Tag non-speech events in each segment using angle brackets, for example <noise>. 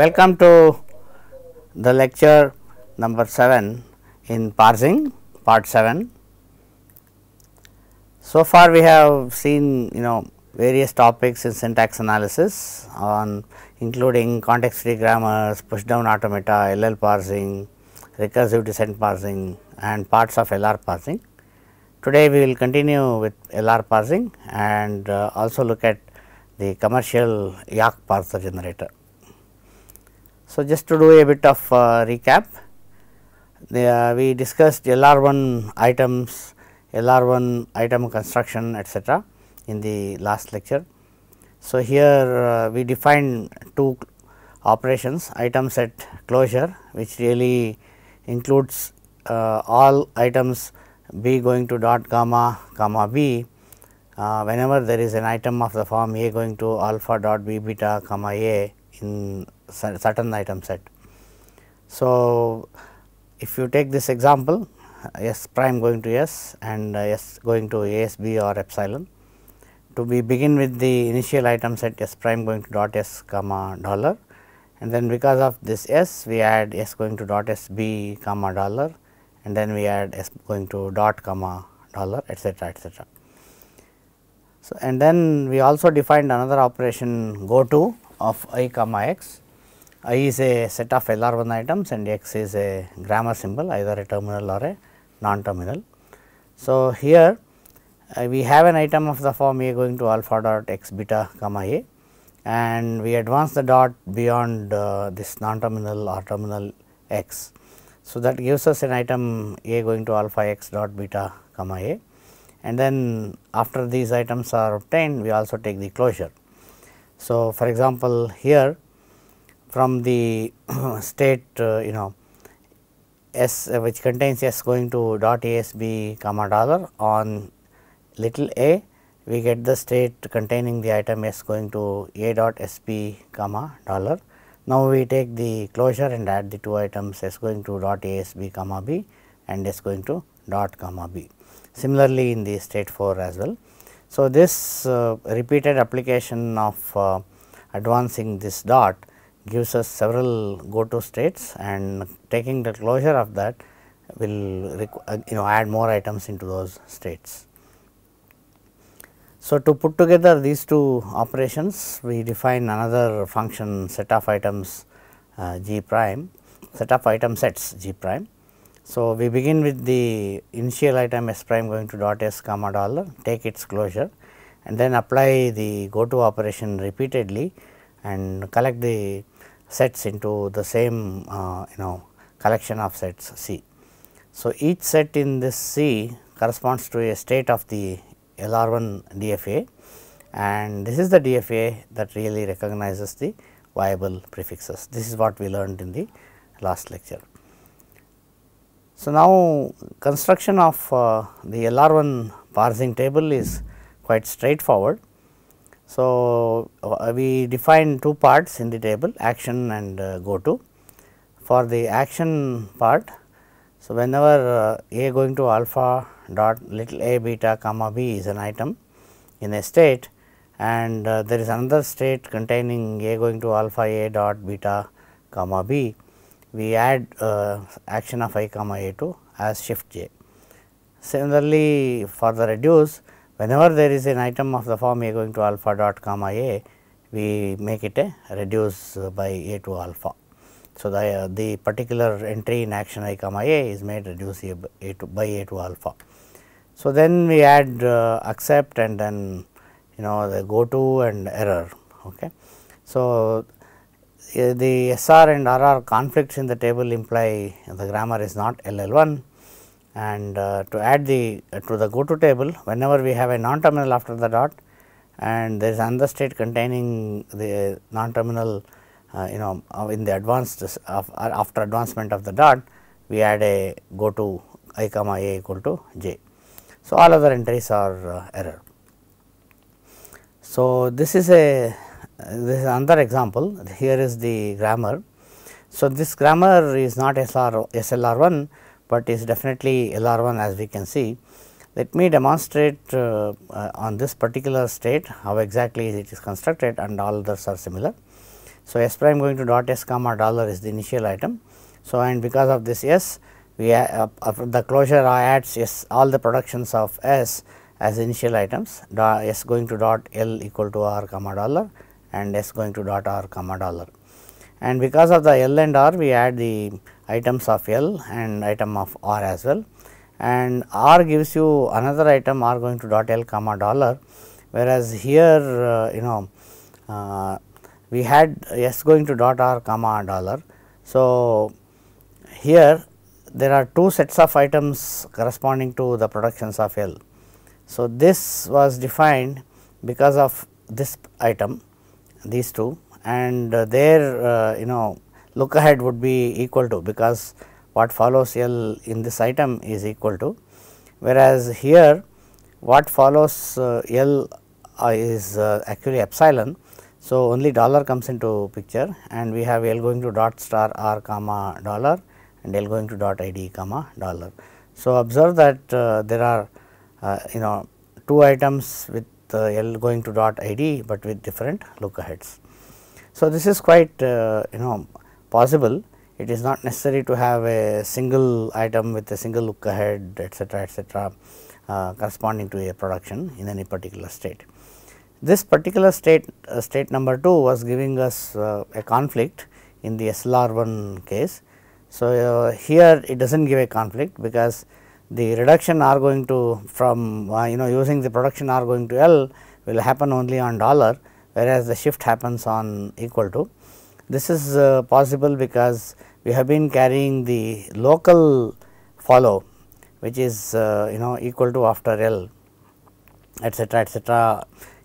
Welcome to the lecture number 7 in parsing part 7. So far we have seen you know various topics in syntax analysis on including context free grammars, push down automata, LL parsing, recursive descent parsing and parts of LR parsing. Today we will continue with LR parsing and uh, also look at the commercial YAK parser generator. So, just to do a bit of uh, recap, the, uh, we discussed LR1 items, LR1 item construction etc. in the last lecture. So, here uh, we defined two operations item set closure which really includes uh, all items b going to dot gamma gamma b uh, whenever there is an item of the form a going to alpha dot b beta comma a in certain item set. So, if you take this example S prime going to S and S going to ASB or epsilon to we begin with the initial item set S prime going to dot S comma dollar and then because of this S we add S going to dot S B comma dollar and then we add S going to dot comma dollar etcetera etcetera. So, and then we also defined another operation go to of i comma x I is a set of LR1 items and X is a grammar symbol either a terminal or a non-terminal. So, here uh, we have an item of the form A going to alpha dot X beta comma A and we advance the dot beyond uh, this non-terminal or terminal X. So, that gives us an item A going to alpha X dot beta comma A and then after these items are obtained we also take the closure. So, for example, here from the <clears throat> state uh, you know S uh, which contains S going to dot ASB comma dollar on little a we get the state containing the item S going to A dot SP comma dollar. Now, we take the closure and add the two items S going to dot ASB comma B and S going to dot comma B. Similarly, in the state 4 as well. So, this uh, repeated application of uh, advancing this dot gives us several go to states and taking the closure of that will uh, you know add more items into those states. So, to put together these two operations we define another function set of items uh, g prime set of item sets g prime. So, we begin with the initial item s prime going to dot s comma dollar take its closure and then apply the go to operation repeatedly and collect the sets into the same uh, you know collection of sets C. So, each set in this C corresponds to a state of the LR1 DFA and this is the DFA that really recognizes the viable prefixes. This is what we learned in the last lecture. So, now construction of uh, the LR1 parsing table is quite straightforward. So, uh, we define two parts in the table action and uh, go to. For the action part, so whenever uh, a going to alpha dot little a beta comma b is an item in a state and there is another state containing a going to alpha a dot beta comma b, we add action of i comma a to as shift j. Similarly, for the reduce Whenever there is an item of the form a going to alpha dot comma a, we make it a reduce by a to alpha. So, the, uh, the particular entry in action i comma a is made reduce a to, by a to alpha. So, then we add uh, accept and then you know the go to and error. Okay. So, uh, the SR and RR conflicts in the table imply the grammar is not LL1 and uh, to add the uh, to the go to table whenever we have a non terminal after the dot and there is another state containing the non terminal uh, you know in the advanced of, uh, after advancement of the dot we add a go to i comma a equal to j. So, all other entries are uh, error. So, this is a this is another example here is the grammar. So, this grammar is not SLR, SLR 1 but is definitely LR1 as we can see. Let me demonstrate uh, uh, on this particular state how exactly it is constructed and all others are similar. So, S prime going to dot S comma dollar is the initial item. So, and because of this S we uh, the closure adds S all the productions of S as initial items S going to dot L equal to R comma dollar and S going to dot R comma dollar and because of the L and R we add the items of L and item of R as well and R gives you another item R going to dot L comma dollar whereas here uh, you know uh, we had S going to dot R comma dollar. So, here there are two sets of items corresponding to the productions of L. So, this was defined because of this item these two and uh, there uh, you know look ahead would be equal to because what follows L in this item is equal to whereas here what follows uh, L is actually epsilon. So, only dollar comes into picture and we have L going to dot star r comma dollar and L going to dot id comma dollar. So, observe that uh, there are uh, you know two items with uh, L going to dot id, but with different look aheads. So, this is quite uh, you know possible it is not necessary to have a single item with a single look ahead etc., etc., uh, corresponding to a production in any particular state. This particular state uh, state number 2 was giving us uh, a conflict in the SLR1 case. So, uh, here it does not give a conflict because the reduction R going to from uh, you know using the production R going to L will happen only on dollar whereas the shift happens on equal to. This is uh, possible because we have been carrying the local follow which is uh, you know equal to after L etcetera etcetera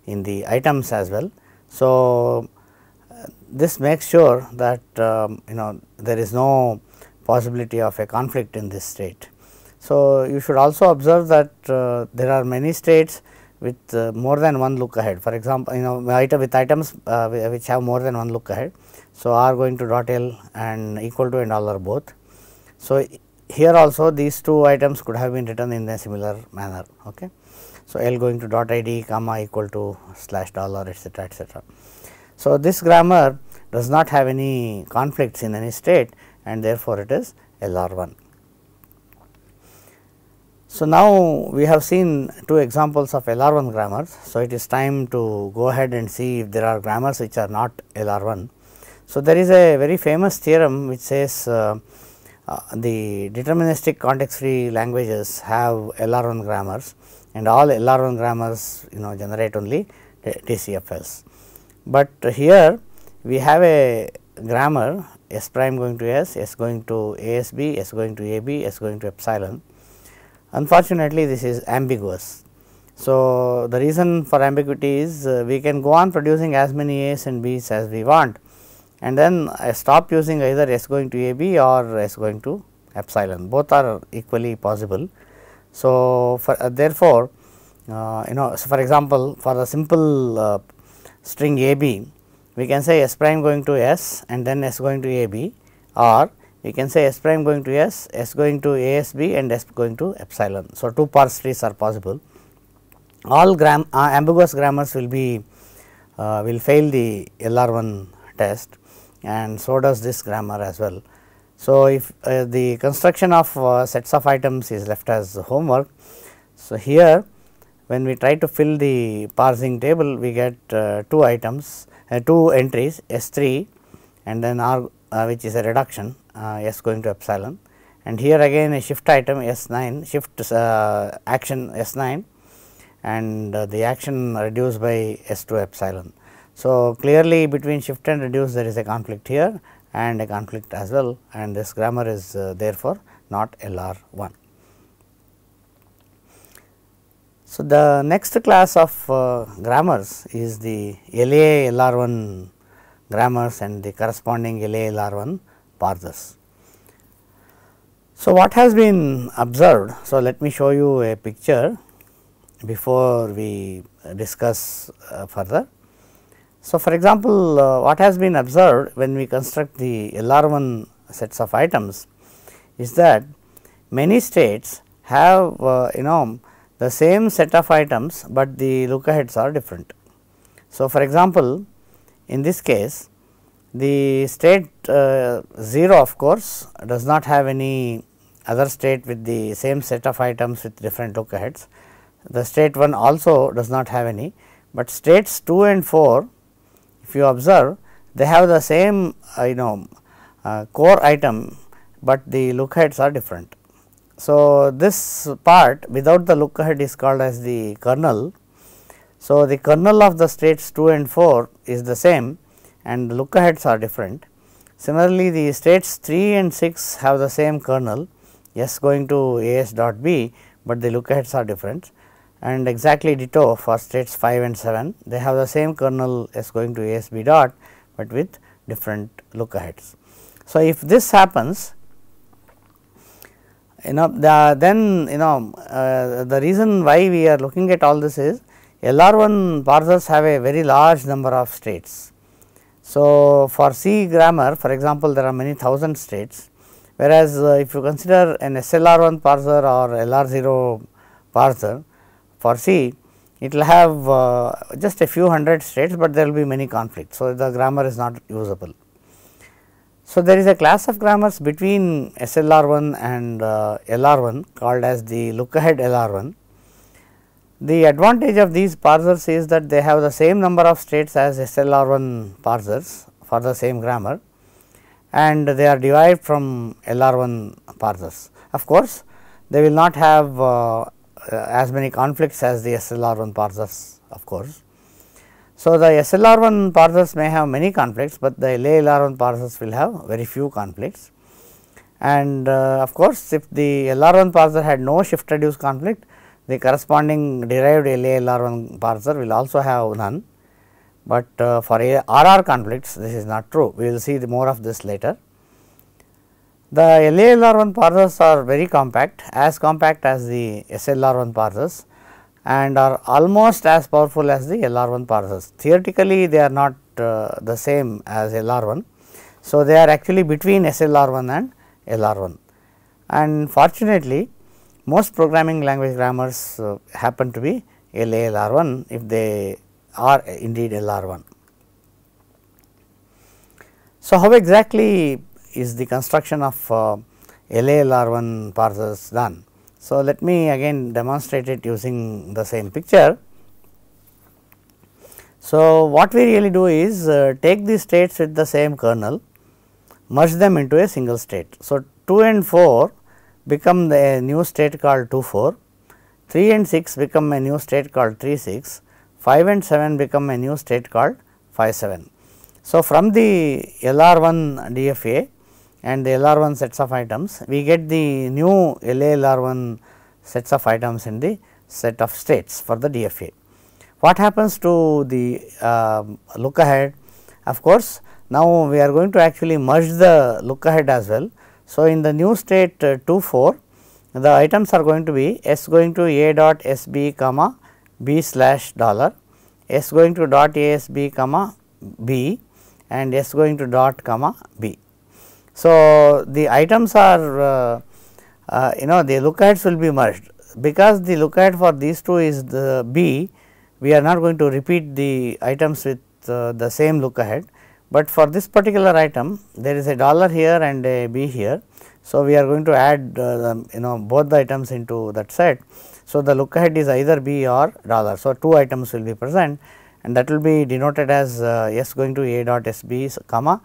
in the items as well. So, uh, this makes sure that um, you know there is no possibility of a conflict in this state. So, you should also observe that uh, there are many states with uh, more than one look ahead. For example, you know item with items uh, which have more than one look ahead. So, r going to dot l and equal to and all are both. So, here also these two items could have been written in a similar manner. Okay. So, l going to dot id comma equal to slash dollar etcetera etcetera. So, this grammar does not have any conflicts in any state and therefore, it is LR1. So, now we have seen two examples of LR1 grammars. So, it is time to go ahead and see if there are grammars which are not LR1. So, there is a very famous theorem which says uh, uh, the deterministic context free languages have LR1 grammars and all LR1 grammars you know generate only TCFS. But here we have a grammar S prime going to S, S going to ASB, S going to AB, S going to epsilon Unfortunately, this is ambiguous. So, the reason for ambiguity is uh, we can go on producing as many A's and B's as we want and then I uh, stop using either S going to AB or S going to epsilon both are equally possible. So, for, uh, therefore, uh, you know so for example, for the simple uh, string AB we can say S prime going to S and then S going to AB or we can say S prime going to S, S going to A S B and S going to epsilon. So, two parse trees are possible. All gram, uh, ambiguous grammars will be uh, will fail the LR1 test and so does this grammar as well. So, if uh, the construction of uh, sets of items is left as homework. So, here when we try to fill the parsing table we get uh, two items, uh, two entries S 3 and then R which is a reduction uh, S going to epsilon and here again a shift item S 9 shift uh, action S 9 and uh, the action reduced by S 2 epsilon. So, clearly between shift and reduce there is a conflict here and a conflict as well and this grammar is therefore, not LR 1. So, the next class of uh, grammars is the L a one grammars and the corresponding L a one parsers. So, what has been observed? So, let me show you a picture before we discuss uh, further. So, for example, uh, what has been observed when we construct the LR1 sets of items is that many states have uh, you know the same set of items, but the look aheads are different. So, for example, in this case the state uh, 0 of course, does not have any other state with the same set of items with different aheads. The state 1 also does not have any, but states 2 and 4 if you observe they have the same uh, you know uh, core item, but the aheads are different. So, this part without the look ahead is called as the kernel. So, the kernel of the states 2 and 4 is the same, and the look aheads are different. Similarly, the states 3 and 6 have the same kernel S going to A s dot B, but the look aheads are different and exactly ditto for states 5 and 7 they have the same kernel S going to b dot, but with different look aheads. So, if this happens you know the, then you know uh, the reason why we are looking at all this is LR1 parsers have a very large number of states so, for C grammar for example, there are many thousand states whereas, uh, if you consider an SLR1 parser or LR0 parser for C it will have uh, just a few hundred states, but there will be many conflicts. So, the grammar is not usable. So, there is a class of grammars between SLR1 and uh, LR1 called as the look ahead LR1 the advantage of these parsers is that they have the same number of states as SLR1 parsers for the same grammar and they are derived from LR1 parsers. Of course, they will not have uh, uh as many conflicts as the SLR1 parsers of course. So, the SLR1 parsers may have many conflicts, but the LALR1 parsers will have very few conflicts. And uh, of course, if the LR1 parser had no shift reduce conflict, the corresponding derived LALR1 parser will also have none, but uh, for a RR conflicts this is not true, we will see more of this later. The LALR1 parsers are very compact, as compact as the SLR1 parsers and are almost as powerful as the LR1 parsers. Theoretically, they are not uh, the same as LR1. So, they are actually between SLR1 and LR1 and fortunately, most programming language grammars uh, happen to be LALR1 if they are indeed LR1. So, how exactly is the construction of uh, LALR1 parsers done? So, let me again demonstrate it using the same picture. So, what we really do is uh, take these states with the same kernel, merge them into a single state. So, 2 and 4 become the new state called 2 4, 3 and 6 become a new state called 3 6, 5 and 7 become a new state called 5 7. So, from the LR1 DFA and the LR1 sets of items, we get the new LALR1 sets of items in the set of states for the DFA. What happens to the uh, look ahead? Of course, now we are going to actually merge the look ahead as well. So, in the new state uh, 2 4 the items are going to be s going to a dot s b comma b slash dollar s going to dot a s b comma b and s going to dot comma b. So, the items are uh, uh, you know the look aheads will be merged because the look ahead for these two is the b we are not going to repeat the items with uh, the same look ahead but for this particular item there is a dollar here and a b here. So, we are going to add uh, the, you know both the items into that set. So, the look ahead is either b or dollar. So, two items will be present and that will be denoted as uh, s going to a dot s b comma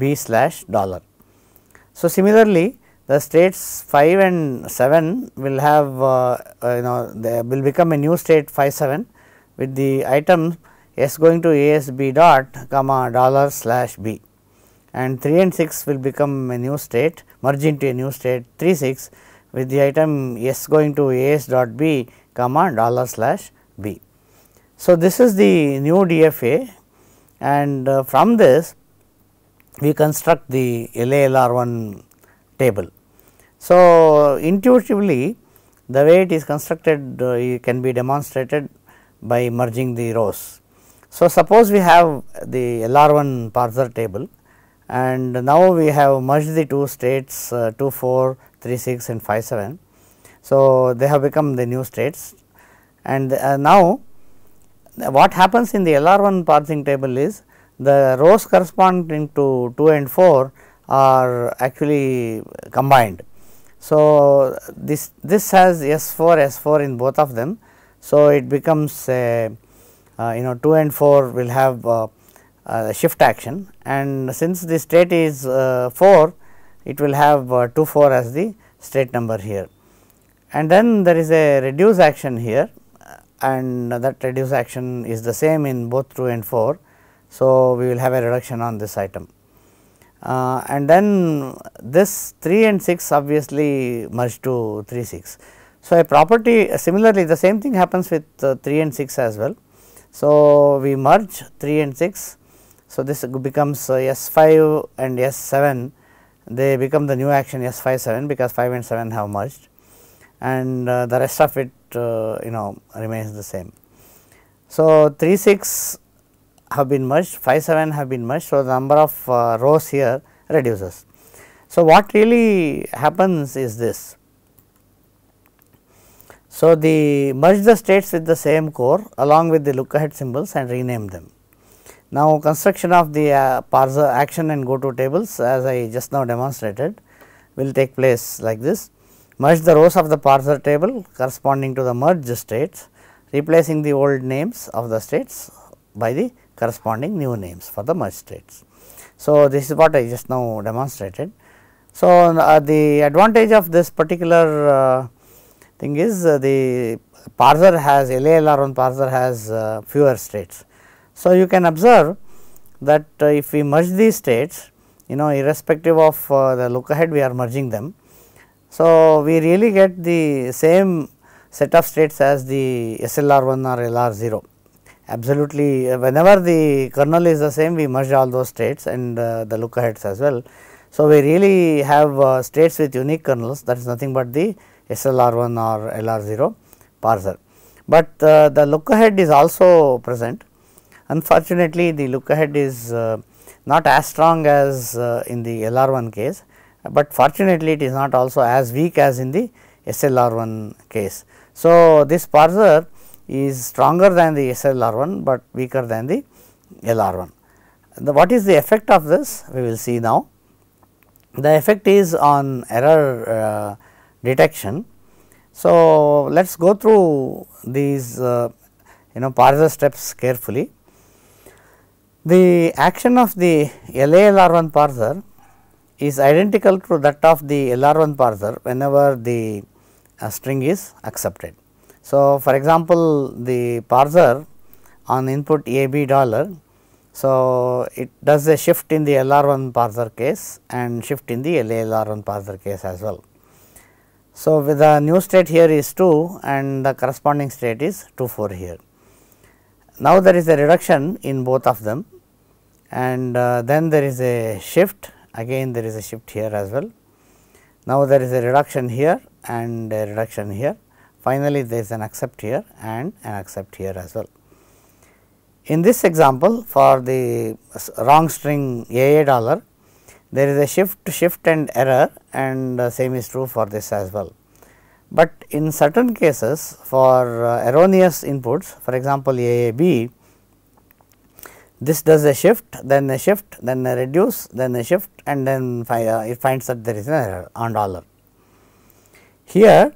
b slash dollar. So, similarly, the states 5 and 7 will have uh, uh you know they will become a new state 5 7 with the item s going to a s b dot comma dollar slash b and 3 and 6 will become a new state merge into a new state 3 6 with the item s going to a s dot b comma dollar slash b. So, this is the new DFA and uh, from this we construct the LALR1 table. So, intuitively the way it is constructed uh, can be demonstrated by merging the rows. So, suppose we have the LR1 parser table and now we have merged the two states uh, 2, 4, 3, 6 and 5, 7. So, they have become the new states and uh, now what happens in the LR1 parsing table is the rows corresponding to 2 and 4 are actually combined. So, this this has S 4 S 4 in both of them. So, it becomes a uh, you know 2 and 4 will have uh, uh, shift action and since the state is 4 it will have 2 4 as the state number here. And then there is a reduce action here and that reduce action is the same in both 2 and 4. So, we will have a reduction on this item. Uh, and then this 3 and 6 obviously merge to 3 6. So, a property similarly the same thing happens with uh, 3 and 6 as well. So, we merge 3 and 6. So, this becomes uh, S 5 and S 7 they become the new action S 5 7 because 5 and 7 have merged and uh, the rest of it uh, you know remains the same. So, 3 6 have been merged 5 7 have been merged. So, the number of uh, rows here reduces. So, what really happens is this so, the merge the states with the same core along with the look ahead symbols and rename them. Now, construction of the uh, parser action and go to tables as I just now demonstrated will take place like this. Merge the rows of the parser table corresponding to the merge states replacing the old names of the states by the corresponding new names for the merge states. So, this is what I just now demonstrated. So, uh, the advantage of this particular uh, thing is uh, the parser has LALR one parser has uh, fewer states. So, you can observe that uh, if we merge these states you know irrespective of the look ahead we are merging them. So, we really get the same set of states as the SLR 1 or LR 0 absolutely whenever the kernel is the same we merge all those states and uh, the look aheads as well. So, we really have uh, states with unique kernels that is nothing but the SLR1 or LR0 parser. But uh, the look ahead is also present. Unfortunately, the look ahead is uh, not as strong as uh, in the LR1 case, but fortunately it is not also as weak as in the SLR1 case. So, this parser is stronger than the SLR1, but weaker than the LR1. The, what is the effect of this? We will see now. The effect is on error uh, detection. So, let us go through these uh, you know parser steps carefully. The action of the LALR1 parser is identical to that of the LR1 parser whenever the uh, string is accepted. So, for example, the parser on input AB dollar, so it does a shift in the LR1 parser case and shift in the LALR1 parser case as well. So, with the new state here is 2 and the corresponding state is 2 4 here. Now, there is a reduction in both of them and uh, then there is a shift again there is a shift here as well. Now, there is a reduction here and a reduction here finally, there is an accept here and an accept here as well. In this example for the wrong string AA dollar there is a shift shift and error and uh, same is true for this as well. But in certain cases for uh, erroneous inputs for example, AAB this does a shift then a shift then a reduce then a shift and then fi uh, it finds that there is an error on dollar. Here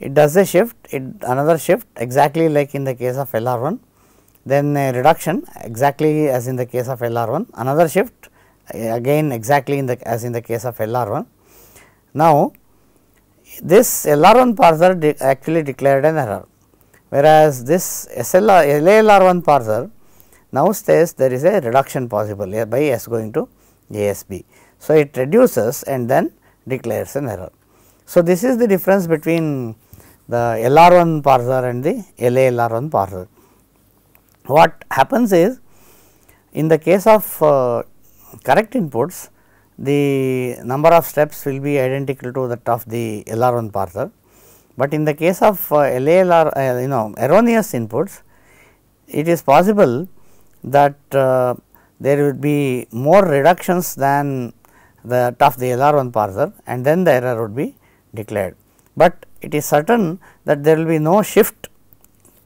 it does a shift it another shift exactly like in the case of LR1 then a reduction exactly as in the case of LR1 another shift again exactly in the as in the case of LR1. Now, this LR1 parser de actually declared an error, whereas this SLR, LALR1 parser now says there is a reduction possible by S going to ASB, So, it reduces and then declares an error. So, this is the difference between the LR1 parser and the LALR1 parser. What happens is in the case of uh, correct inputs, the number of steps will be identical to that of the LR1 parser. But in the case of uh, LALR, uh, you know, erroneous inputs, it is possible that uh, there would be more reductions than the of the LR1 parser and then the error would be declared. But it is certain that there will be no shift,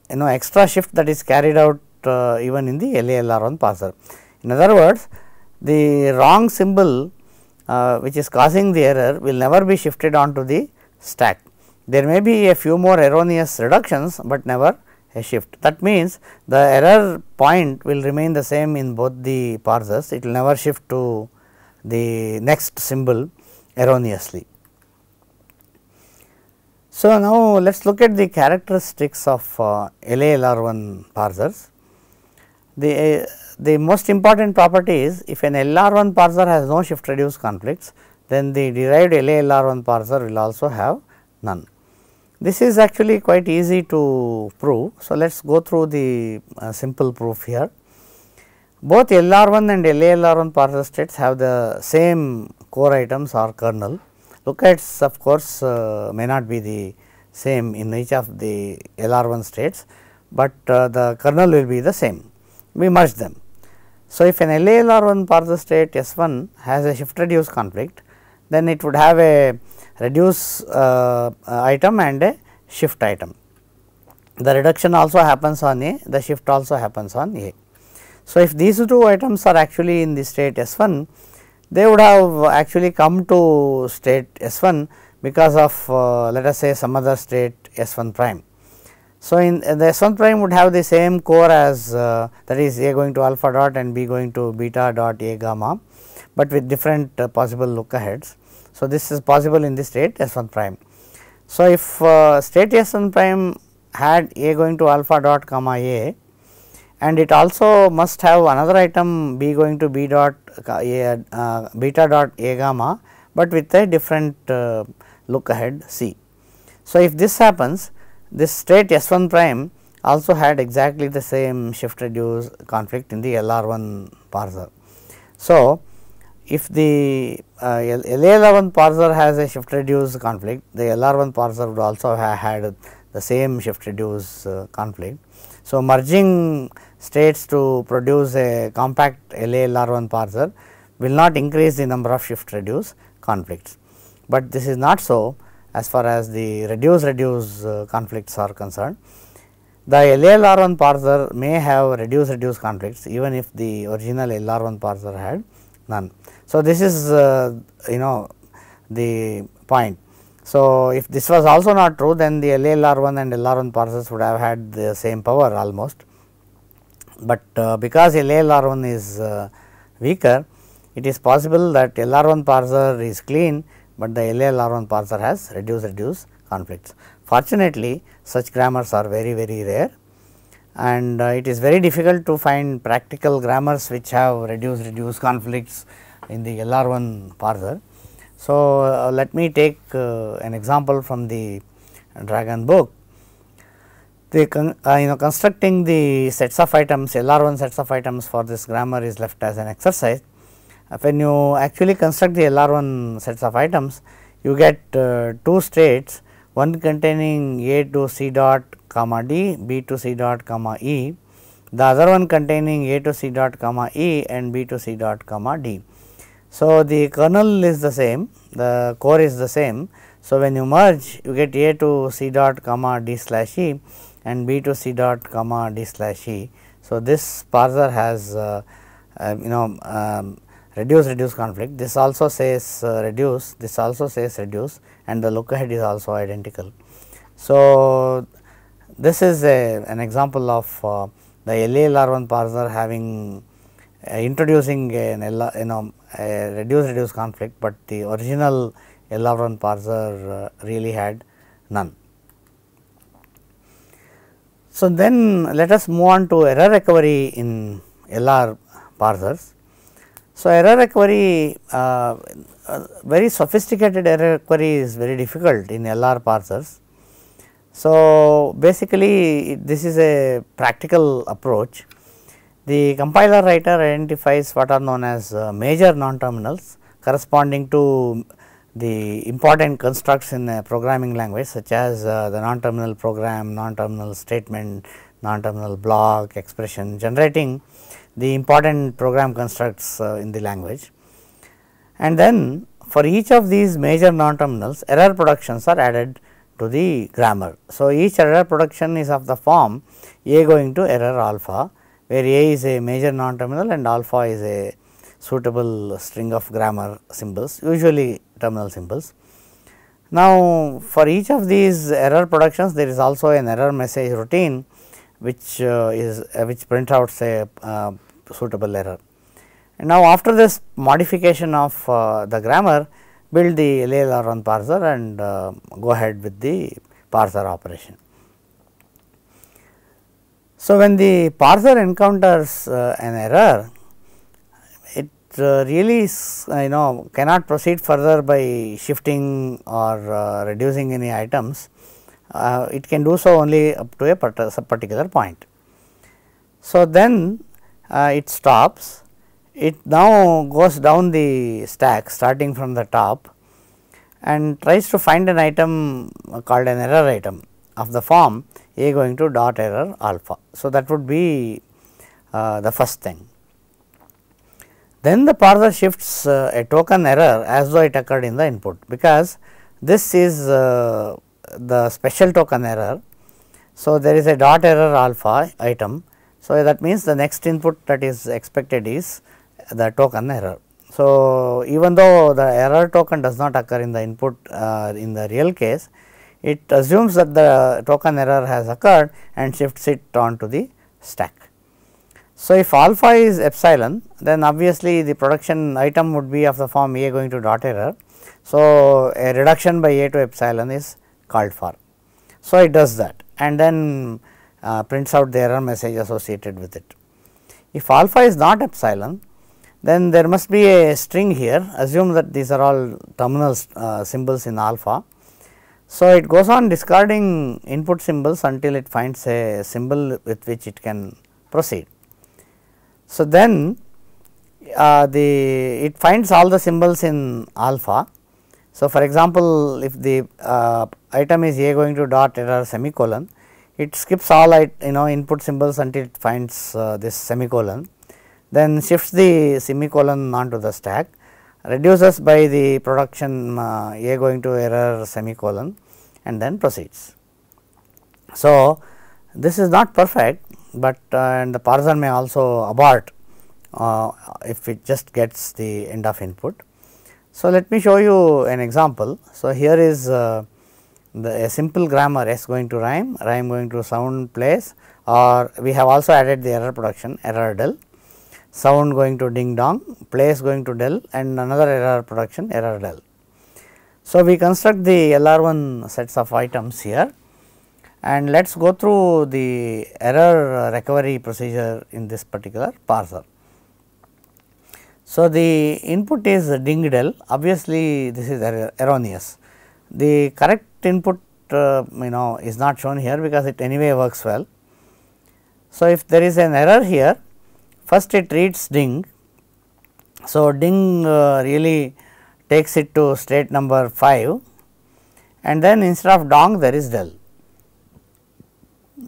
you know, extra shift that is carried out uh, even in the LALR1 parser. In other words, the wrong symbol uh, which is causing the error will never be shifted onto the stack. There may be a few more erroneous reductions, but never a shift. That means, the error point will remain the same in both the parsers, it will never shift to the next symbol erroneously. So, now let us look at the characteristics of uh, LALR1 parsers. The uh, the most important property is if an LR1 parser has no shift reduce conflicts, then the derived LALR1 parser will also have none. This is actually quite easy to prove. So, let us go through the uh, simple proof here. Both LR1 and LALR1 parser states have the same core items or kernel. Locales of course, uh, may not be the same in each of the LR1 states, but uh, the kernel will be the same. We merge them. So, if an LALR1 the state S1 has a shift reduce conflict, then it would have a reduce uh, item and a shift item. The reduction also happens on A, the shift also happens on A. So, if these two items are actually in the state S1, they would have actually come to state S1 because of uh, let us say some other state S1 prime. So, in the S 1 prime would have the same core as uh, that is A going to alpha dot and B going to beta dot A gamma, but with different uh, possible look aheads. So, this is possible in the state S 1 prime. So, if uh, state S 1 prime had A going to alpha dot comma A and it also must have another item B going to B dot uh, A uh, beta dot A gamma, but with a different uh, look ahead C. So, if this happens this state S 1 prime also had exactly the same shift reduce conflict in the LR 1 parser. So, if the uh, LR 1 parser has a shift reduce conflict, the LR 1 parser would also have had the same shift reduce uh, conflict. So, merging states to produce a compact LALR 1 parser will not increase the number of shift reduce conflicts, but this is not so as far as the reduce reduce uh, conflicts are concerned. The llr one parser may have reduce reduce conflicts even if the original LR1 parser had none. So, this is uh, you know the point. So, if this was also not true then the llr one and LR1 parsers would have had the same power almost, but uh, because llr one is uh, weaker it is possible that LR1 parser is clean but the LL one parser has reduce reduce conflicts. Fortunately, such grammars are very very rare and uh, it is very difficult to find practical grammars which have reduce reduce conflicts in the LR1 parser. So, uh, let me take uh, an example from the Dragon book. The con, uh, you know constructing the sets of items LR1 sets of items for this grammar is left as an exercise uh, when you actually construct the LR1 sets of items, you get uh, two states one containing A to C dot comma D, B to C dot comma E, the other one containing A to C dot comma E and B to C dot comma D. So, the kernel is the same, the core is the same. So, when you merge you get A to C dot comma D slash E and B to C dot comma D slash E. So, this parser has uh, uh, you know um, reduce reduce conflict this also says uh, reduce this also says reduce and the look ahead is also identical. So, this is a, an example of uh, the LALR1 parser having uh, introducing an you know a reduce reduce conflict, but the original LR1 parser uh, really had none. So, then let us move on to error recovery in LR parsers. So, error recovery uh, uh, very sophisticated error recovery is very difficult in LR parsers. So, basically this is a practical approach. The compiler writer identifies what are known as uh, major non-terminals corresponding to the important constructs in a programming language such as uh, the non-terminal program, non-terminal statement, non-terminal block, expression generating the important program constructs uh, in the language. And then for each of these major non-terminals error productions are added to the grammar. So, each error production is of the form A going to error alpha where A is a major non-terminal and alpha is a suitable string of grammar symbols usually terminal symbols. Now, for each of these error productions there is also an error message routine which uh, is uh, which prints out say uh, suitable error. And now, after this modification of uh, the grammar, build the LLR on parser and uh, go ahead with the parser operation. So, when the parser encounters uh, an error, it uh, really you know cannot proceed further by shifting or uh, reducing any items. Uh, it can do so only up to a particular point. So, then uh, it stops, it now goes down the stack starting from the top and tries to find an item called an error item of the form a going to dot error alpha. So, that would be uh, the first thing. Then the parser shifts uh, a token error as though it occurred in the input because this is uh, the special token error. So, there is a dot error alpha item so, that means the next input that is expected is the token error. So, even though the error token does not occur in the input uh, in the real case, it assumes that the token error has occurred and shifts it onto the stack. So, if alpha is epsilon then obviously the production item would be of the form A going to dot error. So, a reduction by A to epsilon is called for. So, it does that and then uh, prints out the error message associated with it. If alpha is not epsilon, then there must be a string here, assume that these are all terminal uh, symbols in alpha. So, it goes on discarding input symbols until it finds a symbol with which it can proceed. So, then uh, the it finds all the symbols in alpha. So, for example, if the uh, item is a going to dot error semicolon, it skips all you know input symbols until it finds uh, this semicolon then shifts the semicolon onto the stack reduces by the production uh, a going to error semicolon and then proceeds. So, this is not perfect, but uh, and the parser may also abort uh, if it just gets the end of input. So, let me show you an example. So, here is uh, the a simple grammar s going to rhyme, rhyme going to sound place or we have also added the error production error del, sound going to ding dong, place going to del and another error production error del. So, we construct the LR1 sets of items here and let us go through the error recovery procedure in this particular parser. So, the input is ding del obviously this is er, erroneous the correct input uh, you know is not shown here because it anyway works well. So, if there is an error here first it reads ding. So, ding uh, really takes it to state number 5 and then instead of dong there is del.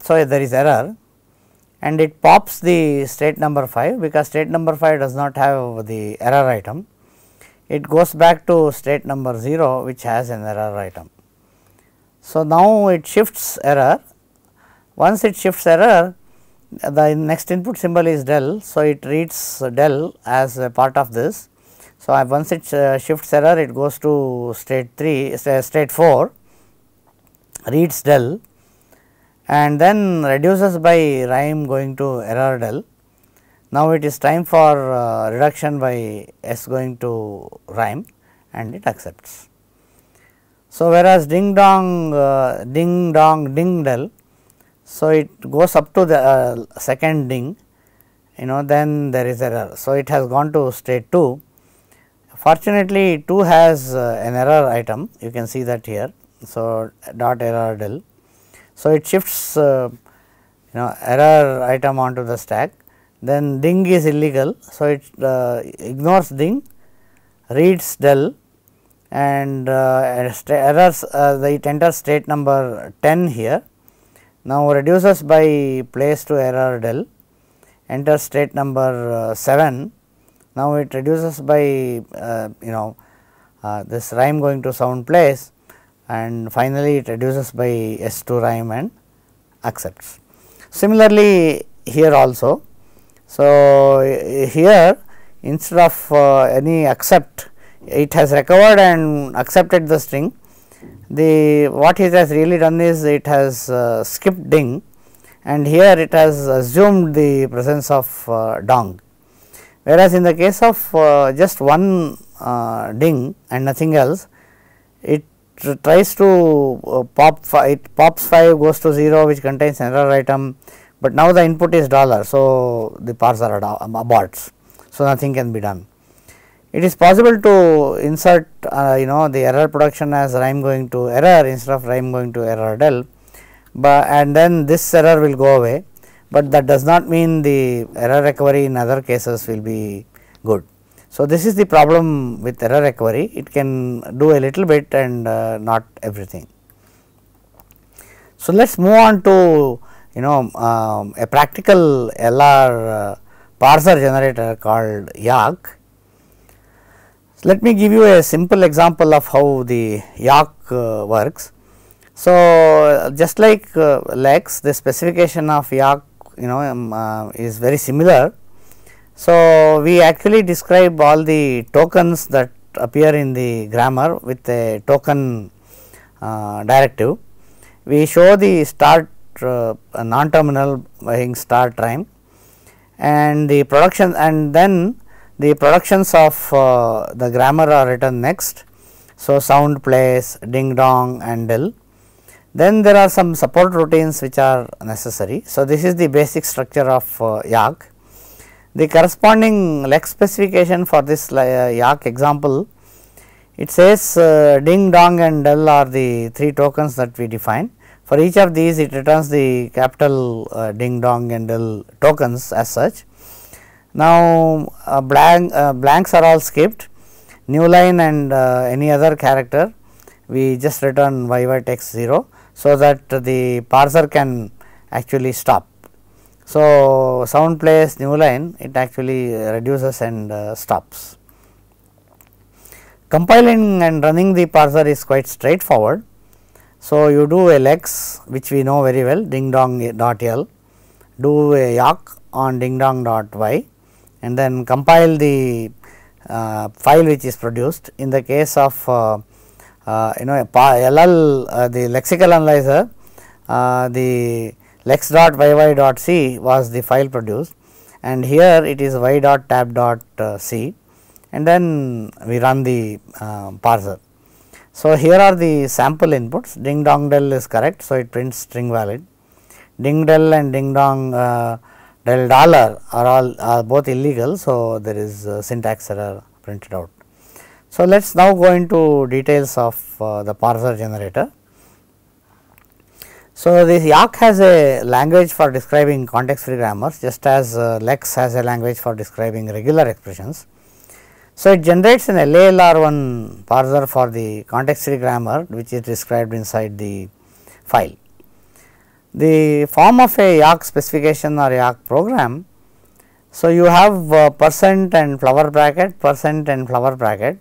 So, there is error and it pops the state number 5 because state number 5 does not have the error item it goes back to state number 0 which has an error item. So, now it shifts error once it shifts error the next input symbol is del. So, it reads del as a part of this. So, once it uh, shifts error it goes to state 3 uh, state 4 reads del and then reduces by rhyme going to error del now, it is time for uh, reduction by s going to rhyme and it accepts. So, whereas ding dong uh, ding dong ding del, so it goes up to the uh, second ding you know then there is error. So, it has gone to state 2. Fortunately, 2 has uh, an error item you can see that here. So, dot error del. So, it shifts uh, you know error item onto the stack then ding is illegal. So, it uh, ignores ding, reads del and uh, errors uh, it enters state number 10 here. Now, reduces by place to error del, enters state number uh, 7. Now, it reduces by uh, you know uh, this rhyme going to sound place and finally, it reduces by S 2 rhyme and accepts. Similarly, here also so, eh, here instead of uh, any accept it has recovered and accepted the string the what it has really done is it has uh, skipped ding and here it has assumed the presence of uh, dong whereas in the case of uh, just one uh, ding and nothing else it tries to uh, pop it pops 5 goes to 0 which contains another item but now the input is dollar. So, the parts are um, aborts. So, nothing can be done. It is possible to insert uh, you know the error production as rhyme going to error instead of rhyme going to error del but and then this error will go away, but that does not mean the error recovery in other cases will be good. So, this is the problem with error recovery it can do a little bit and uh, not everything. So, let us move on to you know um, a practical LR uh, parser generator called YAK. So, let me give you a simple example of how the YAK uh, works. So, just like uh, LEX the specification of YAK you know um, uh, is very similar. So, we actually describe all the tokens that appear in the grammar with a token uh, directive. We show the start uh, non-terminal Ying star time, and the production and then the productions of uh, the grammar are written next. So, sound plays, ding dong and dill. Then there are some support routines which are necessary. So, this is the basic structure of uh, YAG. The corresponding lex specification for this uh, YAG example, it says uh, ding dong and del are the three tokens that we define. For each of these it returns the capital uh, ding dong gendel tokens as such. Now, uh, blank, uh, blanks are all skipped, new line and uh, any other character we just return y text 0. So, that the parser can actually stop. So, sound plays new line it actually reduces and uh, stops. Compiling and running the parser is quite straightforward so, you do a lex which we know very well ding dong dot L, do a yak on ding dong dot Y and then compile the uh, file which is produced. In the case of uh, uh, you know a LL uh, the lexical analyzer, uh, the lex dot yy dot c was the file produced and here it is y dot tab dot uh, c and then we run the parser. So, here are the sample inputs ding dong del is correct. So, it prints string valid ding del and ding dong uh, del dollar are all are both illegal. So, there is syntax error printed out. So, let us now go into details of uh, the parser generator. So, this Yak has a language for describing context free grammars just as uh, Lex has a language for describing regular expressions. So, it generates an LALR1 parser for the context free grammar which is described inside the file. The form of a YAK specification or YAK program. So, you have uh, percent and flower bracket, percent and flower bracket.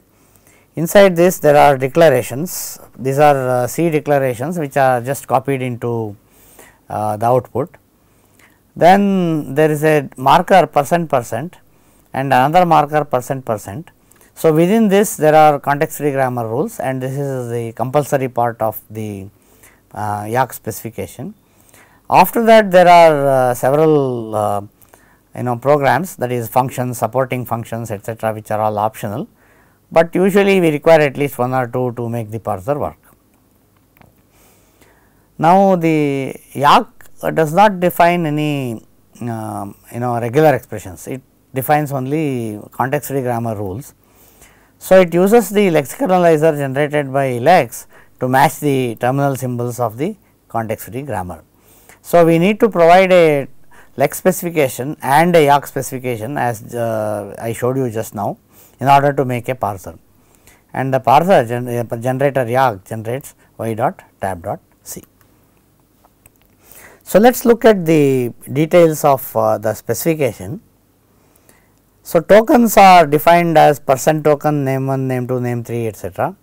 Inside this there are declarations, these are uh, C declarations which are just copied into uh, the output. Then there is a marker percent percent and another marker percent percent. So, within this there are context free grammar rules and this is the compulsory part of the uh, specification. After that there are uh, several uh, you know programs that is functions, supporting functions etc., which are all optional, but usually we require at least one or two to make the parser work. Now, the YAK does not define any uh, you know regular expressions, it defines only context free grammar rules. So, it uses the lexicanalyzer generated by lex to match the terminal symbols of the context free grammar. So, we need to provide a lex specification and a Yacc specification as uh, I showed you just now in order to make a parser and the parser uh, generator Yacc generates y dot tab dot c. So, let us look at the details of uh, the specification. So, tokens are defined as percent token, name 1, name 2, name 3 etc.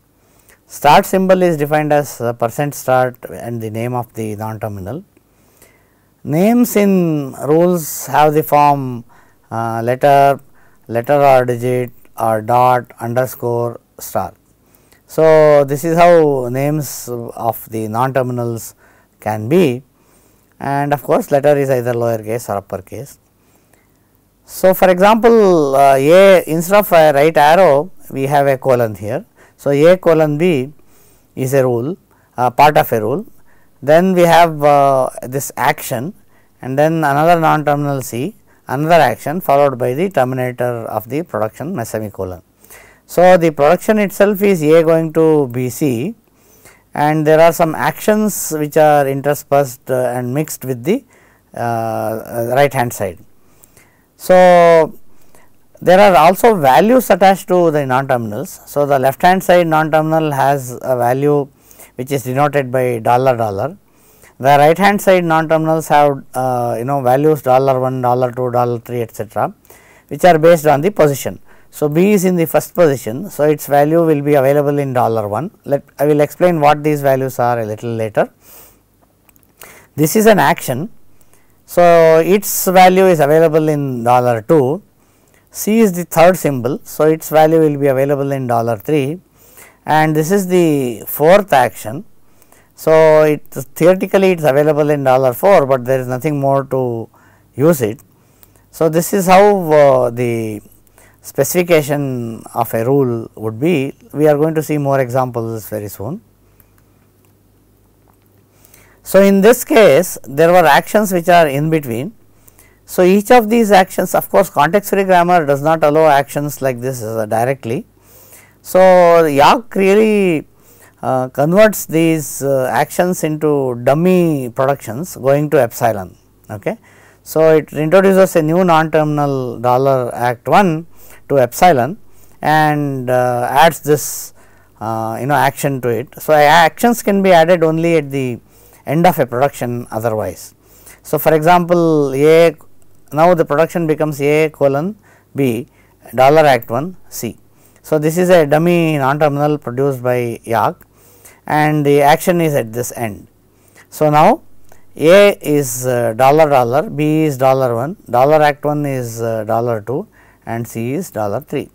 Start symbol is defined as percent start and the name of the non terminal. Names in rules have the form uh, letter, letter or digit or dot underscore star. So, this is how names of the non terminals can be and of course, letter is either lower case or upper case. So, for example, uh, A instead of a right arrow we have a colon here. So, A colon B is a rule uh, part of a rule then we have uh, this action and then another non terminal C another action followed by the terminator of the production semicolon. So, the production itself is A going to B C and there are some actions which are interspersed uh, and mixed with the uh, uh, right hand side. So, there are also values attached to the non-terminals. So, the left hand side non-terminal has a value which is denoted by dollar dollar. The right hand side non-terminals have uh, you know values dollar 1, dollar 2, dollar 3 etc., which are based on the position. So, B is in the first position. So, its value will be available in dollar 1. Let I will explain what these values are a little later. This is an action so, its value is available in dollar 2, C is the third symbol. So, its value will be available in dollar 3 and this is the fourth action. So, theoretically it is available in dollar 4, but there is nothing more to use it. So, this is how uh, the specification of a rule would be. We are going to see more examples very soon. So, in this case there were actions which are in between. So, each of these actions of course, context free grammar does not allow actions like this uh, directly. So, Yak really uh, converts these uh, actions into dummy productions going to epsilon. Okay. So, it introduces a new non terminal dollar act 1 to epsilon and uh, adds this uh, you know action to it. So, actions can be added only at the end of a production otherwise. So, for example, A now the production becomes A colon B dollar act 1 C. So, this is a dummy non terminal produced by YAG, and the action is at this end. So, now A is uh, dollar dollar, B is dollar 1, dollar act 1 is uh, dollar 2 and C is dollar 3.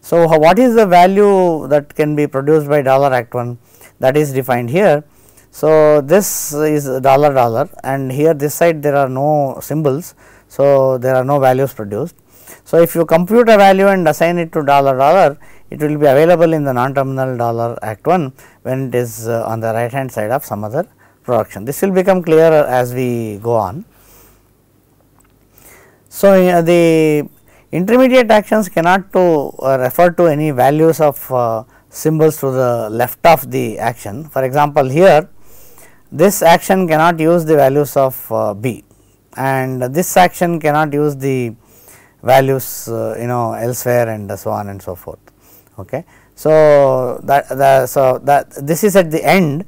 So, what is the value that can be produced by dollar act 1 that is defined here so, this is dollar dollar and here this side there are no symbols. So, there are no values produced. So, if you compute a value and assign it to dollar dollar it will be available in the non terminal dollar act 1 when it is uh, on the right hand side of some other production. This will become clearer as we go on. So, uh, the intermediate actions cannot to uh, refer to any values of uh, symbols to the left of the action. For example, here this action cannot use the values of uh, B and this action cannot use the values uh, you know elsewhere and so on and so forth. Okay. So, that the so that this is at the end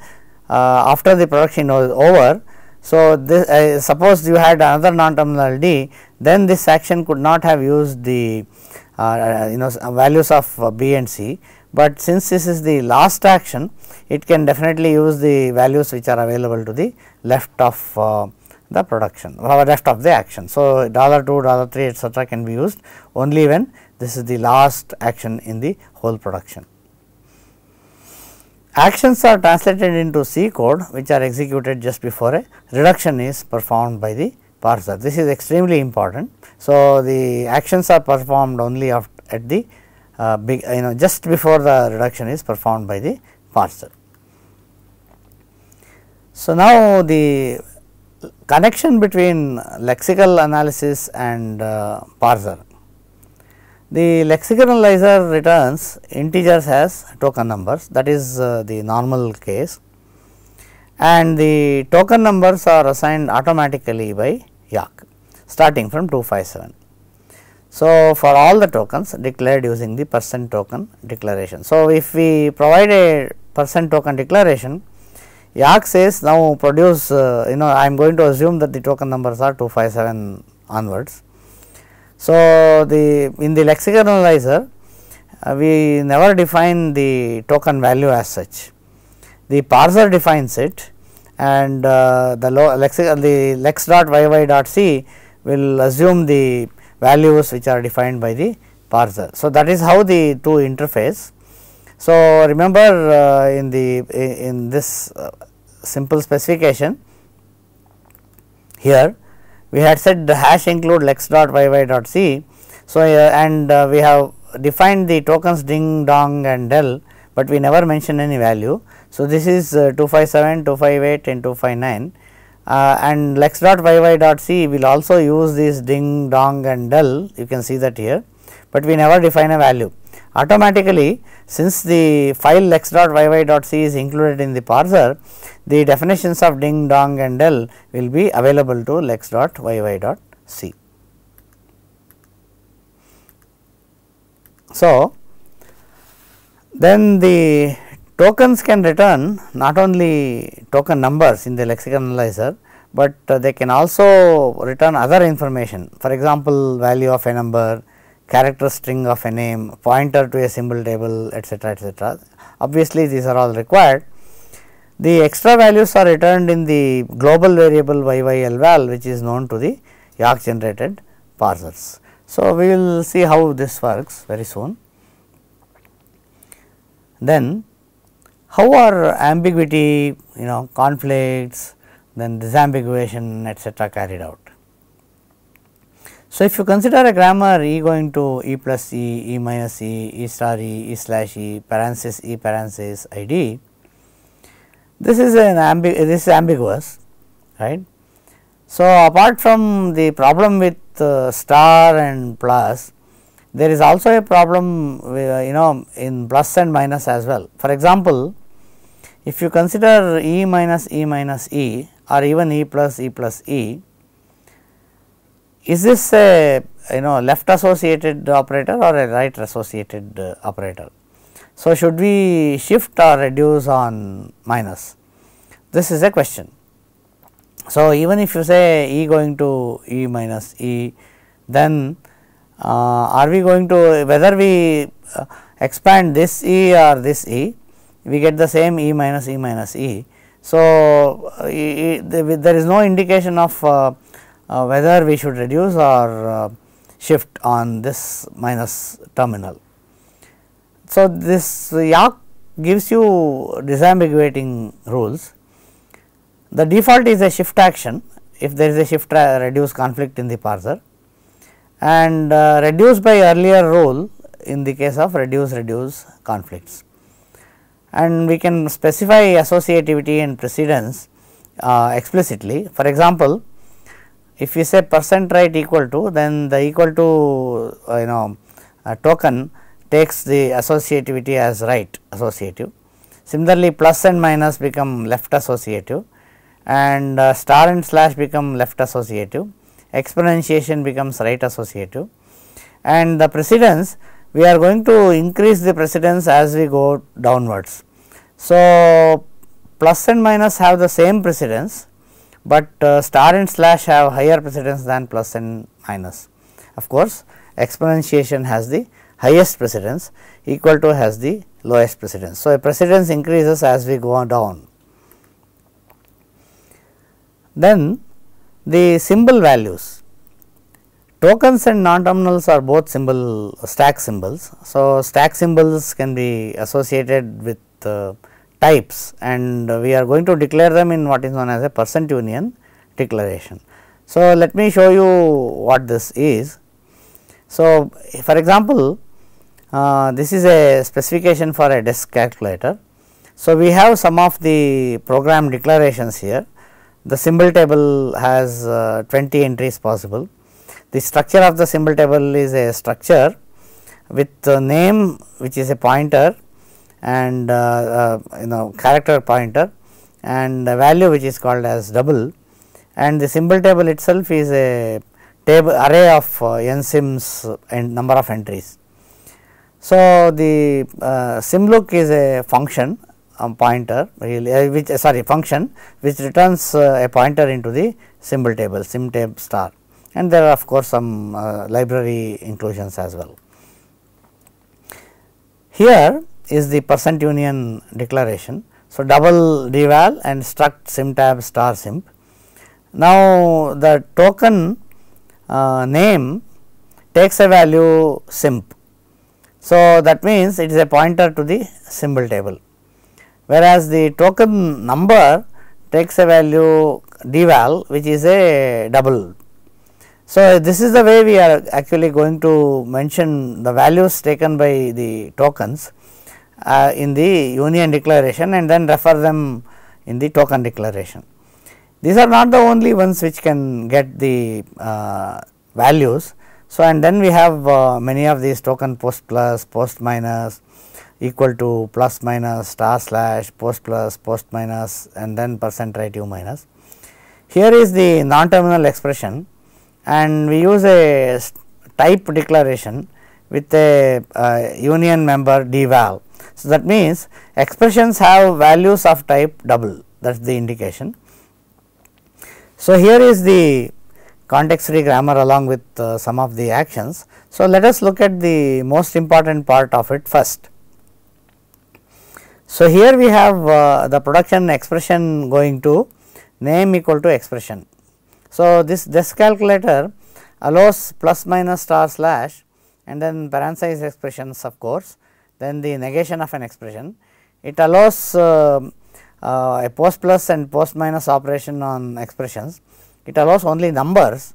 uh, after the production was over. So, this suppose you had another non terminal D then this action could not have used the uh, you know values of uh, B and C but since this is the last action it can definitely use the values which are available to the left of uh, the production or uh, left of the action. So, dollar 2 dollar 3 etc., can be used only when this is the last action in the whole production. Actions are translated into C code which are executed just before a reduction is performed by the parser. This is extremely important. So, the actions are performed only at the uh, you know just before the reduction is performed by the parser. So, now the connection between lexical analysis and uh, parser. The lexical analyzer returns integers as token numbers that is uh, the normal case and the token numbers are assigned automatically by YAC starting from 257. So, for all the tokens declared using the percent token declaration. So, if we provide a percent token declaration, Yak says now produce uh, you know I am going to assume that the token numbers are 257 onwards. So, the in the lexical analyzer uh, we never define the token value as such. The parser defines it and uh, the lexical the lex dot yy dot c will assume the values which are defined by the parser. So, that is how the two interface. So, remember uh, in the in this uh, simple specification here we had said the hash include lex dot yy dot c. So, uh, and uh, we have defined the tokens ding dong and del, but we never mention any value. So, this is uh, 257, 258 and 259 uh, and lex dot yy dot c will also use this ding dong and del you can see that here, but we never define a value. Automatically since the file lex dot yy dot c is included in the parser the definitions of ding dong and del will be available to lex dot yy dot c. So, then the Tokens can return not only token numbers in the lexical analyzer, but uh, they can also return other information. For example, value of a number, character string of a name, pointer to a symbol table, etc., etc. Obviously, these are all required. The extra values are returned in the global variable yyl_val, which is known to the Yak generated parsers. So, we will see how this works very soon. Then how are ambiguity, you know, conflicts, then disambiguation, etc., carried out? So, if you consider a grammar E going to E plus E, E minus E, E star E, E slash E, parenthesis E parenthesis ID, this is an ambi this is ambiguous, right. So, apart from the problem with uh, star and plus, there is also a problem uh, you know in plus and minus as well. For example, if you consider E minus E minus E or even E plus E plus E, is this a you know left associated operator or a right associated uh, operator. So, should we shift or reduce on minus? This is a question. So, even if you say E going to E minus E, then uh, are we going to whether we uh, expand this E or this E, we get the same E minus E minus E. So, uh, there is no indication of uh, uh, whether we should reduce or shift on this minus terminal. So, this Yak gives you disambiguating rules. The default is a shift action if there is a shift reduce conflict in the parser and reduce by earlier rule in the case of reduce reduce conflicts and we can specify associativity and precedence uh, explicitly. For example, if we say percent right equal to then the equal to uh, you know uh, token takes the associativity as right associative. Similarly, plus and minus become left associative and uh, star and slash become left associative, exponentiation becomes right associative and the precedence we are going to increase the precedence as we go downwards. So, plus and minus have the same precedence, but uh, star and slash have higher precedence than plus and minus. Of course, exponentiation has the highest precedence equal to has the lowest precedence. So, a precedence increases as we go down. Then the symbol values Tokens and non-terminals are both symbol stack symbols. So, stack symbols can be associated with uh, types and we are going to declare them in what is known as a percent union declaration. So, let me show you what this is. So, for example, uh, this is a specification for a desk calculator. So, we have some of the program declarations here. The symbol table has uh, 20 entries possible the structure of the symbol table is a structure with a name which is a pointer and uh, uh, you know character pointer and the value which is called as double and the symbol table itself is a table array of uh, n sims and number of entries. So, the uh, look is a function um, pointer really, uh, which sorry function which returns uh, a pointer into the symbol table sim tab star and there are of course some uh, library inclusions as well. Here is the percent union declaration. So, double dval and struct simtab star simp. Now, the token uh, name takes a value simp. So, that means it is a pointer to the symbol table, whereas the token number takes a value dval, which is a double so, this is the way we are actually going to mention the values taken by the tokens uh, in the union declaration and then refer them in the token declaration. These are not the only ones which can get the uh, values. So, and then we have uh, many of these token post plus, post minus, equal to plus minus, star slash, post plus, post minus and then percent right u minus. Here is the non-terminal expression and we use a type declaration with a uh, union member dval. So, that means expressions have values of type double that is the indication. So, here is the context free grammar along with uh, some of the actions. So, let us look at the most important part of it first. So, here we have uh, the production expression going to name equal to expression so, this this calculator allows plus minus star slash and then parenthesis expressions of course, then the negation of an expression. It allows uh, uh, a post plus and post minus operation on expressions. It allows only numbers.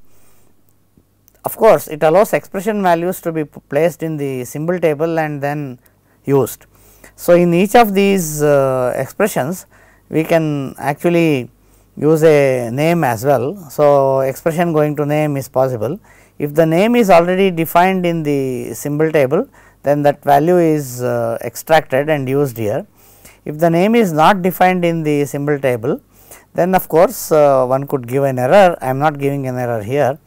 Of course, it allows expression values to be placed in the symbol table and then used. So, in each of these uh, expressions, we can actually use a name as well. So, expression going to name is possible. If the name is already defined in the symbol table, then that value is uh, extracted and used here. If the name is not defined in the symbol table, then of course, uh, one could give an error. I am not giving an error here.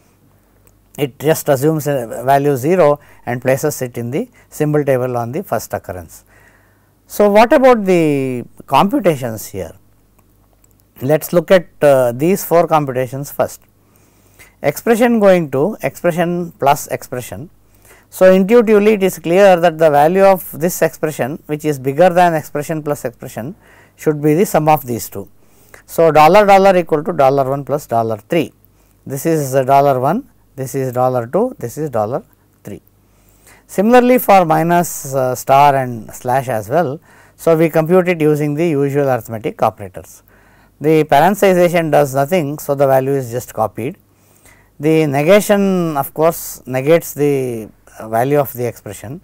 It just assumes a value 0 and places it in the symbol table on the first occurrence. So, what about the computations here? Let us look at uh, these four computations first. Expression going to expression plus expression. So, intuitively it is clear that the value of this expression which is bigger than expression plus expression should be the sum of these two. So, dollar dollar equal to dollar 1 plus dollar 3. This is dollar 1, this is dollar 2, this is dollar 3. Similarly, for minus uh, star and slash as well. So, we compute it using the usual arithmetic operators. The parenthesization does nothing, so the value is just copied. The negation of course negates the uh, value of the expression.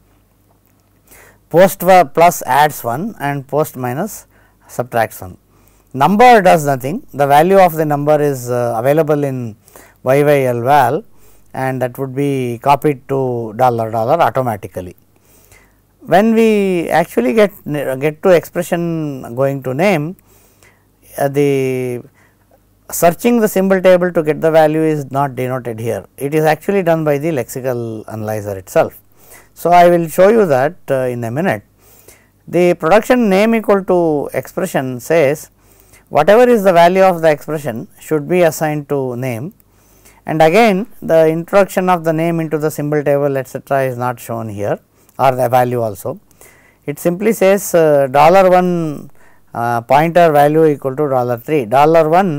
Post plus adds 1 and post minus subtracts 1. Number does nothing, the value of the number is uh, available in YYL and that would be copied to dollar dollar automatically. When we actually get, get to expression going to name, uh, the searching the symbol table to get the value is not denoted here, it is actually done by the lexical analyzer itself. So, I will show you that uh, in a minute. The production name equal to expression says whatever is the value of the expression should be assigned to name and again the introduction of the name into the symbol table etcetera is not shown here or the value also. It simply says uh, dollar 1 uh, pointer value equal to dollar 3 dollar 1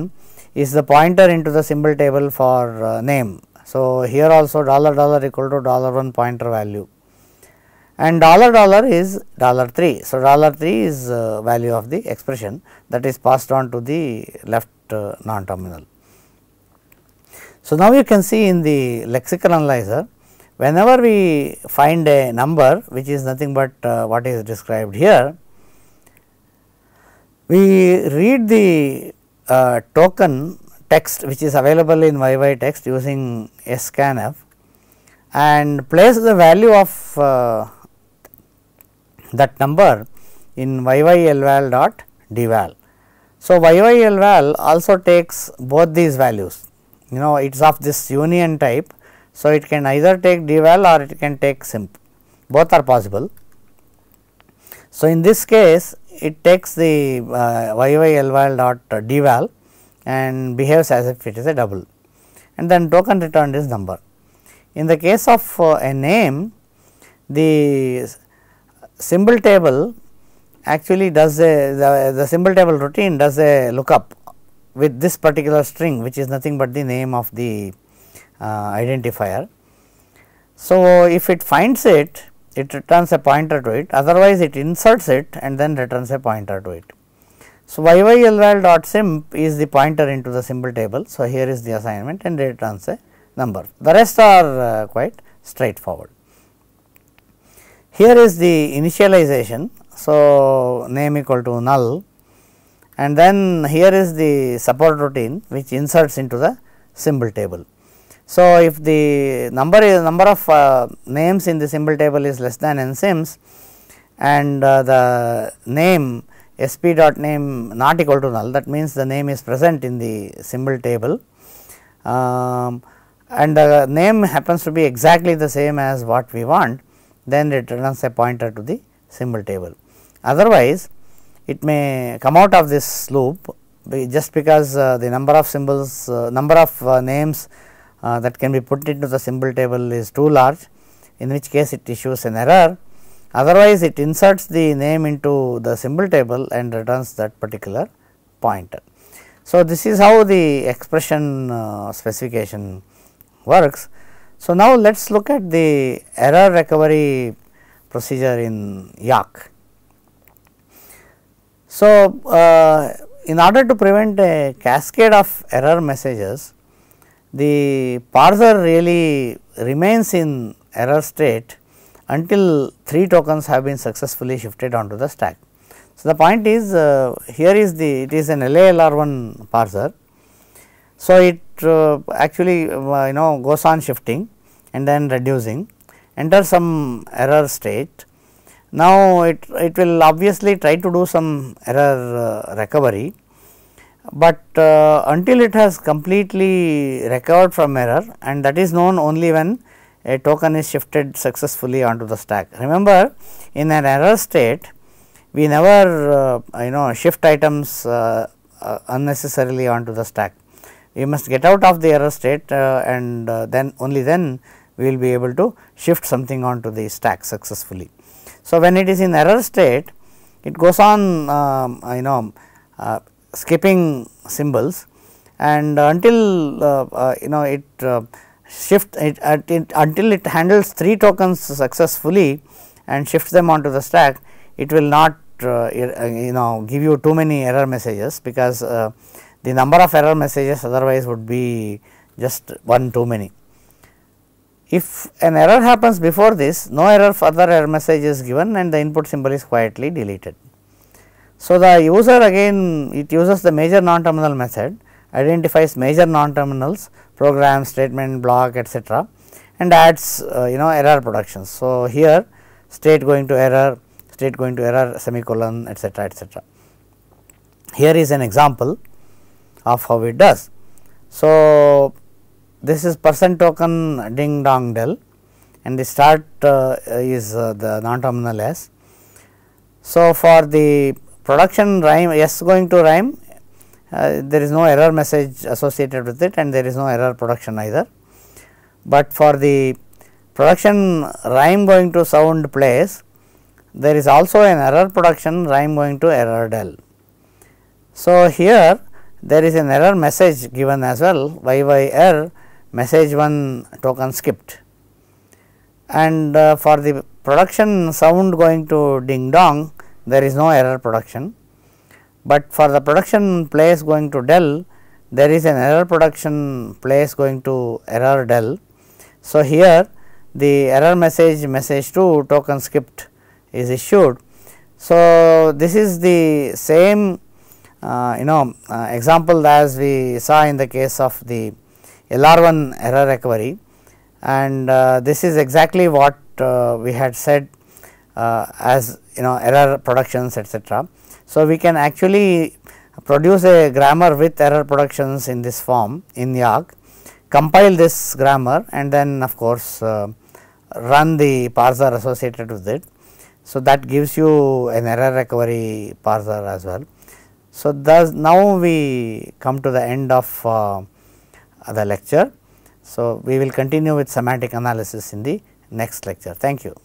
is the pointer into the symbol table for uh, name. So, here also dollar dollar equal to dollar 1 pointer value and dollar dollar is dollar 3. So, dollar 3 is uh, value of the expression that is passed on to the left uh, non terminal. So, now you can see in the lexical analyzer whenever we find a number which is nothing but uh, what is described here we read the uh, token text which is available in YY text using scanf and place the value of uh, that number in YYLval dot dval. So, YYLval also takes both these values you know it is of this union type. So, it can either take dval or it can take simp both are possible. So, in this case it takes the uh, y y l val dot dval and behaves as if it is a double and then token returned is number. In the case of uh, a name the symbol table actually does a the, the symbol table routine does a lookup with this particular string which is nothing but the name of the uh, identifier. So, if it finds it it returns a pointer to it otherwise it inserts it and then returns a pointer to it. So, yyl dot simp is the pointer into the symbol table. So, here is the assignment and it returns a number. The rest are uh, quite straightforward. Here is the initialization. So, name equal to null and then here is the support routine which inserts into the symbol table. So, if the number is number of uh, names in the symbol table is less than n sims and uh, the name sp dot name not equal to null that means the name is present in the symbol table um, and the name happens to be exactly the same as what we want then it returns a pointer to the symbol table. Otherwise, it may come out of this loop just because uh, the number of symbols uh, number of uh, names uh, that can be put into the symbol table is too large in which case it issues an error otherwise it inserts the name into the symbol table and returns that particular pointer. So, this is how the expression uh, specification works. So, now let us look at the error recovery procedure in YAK. So, uh, in order to prevent a cascade of error messages, the parser really remains in error state until 3 tokens have been successfully shifted onto the stack. So, the point is uh, here is the it is an LALR1 parser. So, it uh, actually uh, you know goes on shifting and then reducing enter some error state. Now, it, it will obviously try to do some error uh, recovery but uh, until it has completely recovered from error and that is known only when a token is shifted successfully onto the stack. Remember in an error state we never uh, you know shift items uh, uh unnecessarily onto the stack. We must get out of the error state uh, and uh, then only then we will be able to shift something onto the stack successfully. So, when it is in error state it goes on um, you know skipping symbols and uh, until uh, uh, you know it uh, shift it, it, until it handles 3 tokens successfully and shifts them onto the stack it will not uh, er, uh, you know give you too many error messages because the number of error messages otherwise would be just one too many. If an error happens before this no error further error message is given and the input symbol is quietly deleted. So, the user again it uses the major non-terminal method identifies major non-terminals program statement block etc and adds uh, you know error productions. So, here state going to error state going to error semicolon etc etc. Here is an example of how it does. So, this is percent token ding dong del and the start uh, is uh, the non terminal s. So, for the production rhyme s going to rhyme uh, there is no error message associated with it and there is no error production either. But for the production rhyme going to sound place there is also an error production rhyme going to error del. So, here there is an error message given as well YYR message 1 token skipped and uh, for the production sound going to ding dong there is no error production, but for the production place going to del there is an error production place going to error del. So, here the error message message to token script is issued. So, this is the same uh, you know uh, example as we saw in the case of the LR1 error recovery and uh, this is exactly what uh, we had said uh, as you know error productions etc. So, we can actually produce a grammar with error productions in this form in YAG, compile this grammar and then of course, uh, run the parser associated with it. So, that gives you an error recovery parser as well. So, thus now we come to the end of uh, the lecture. So, we will continue with semantic analysis in the next lecture. Thank you.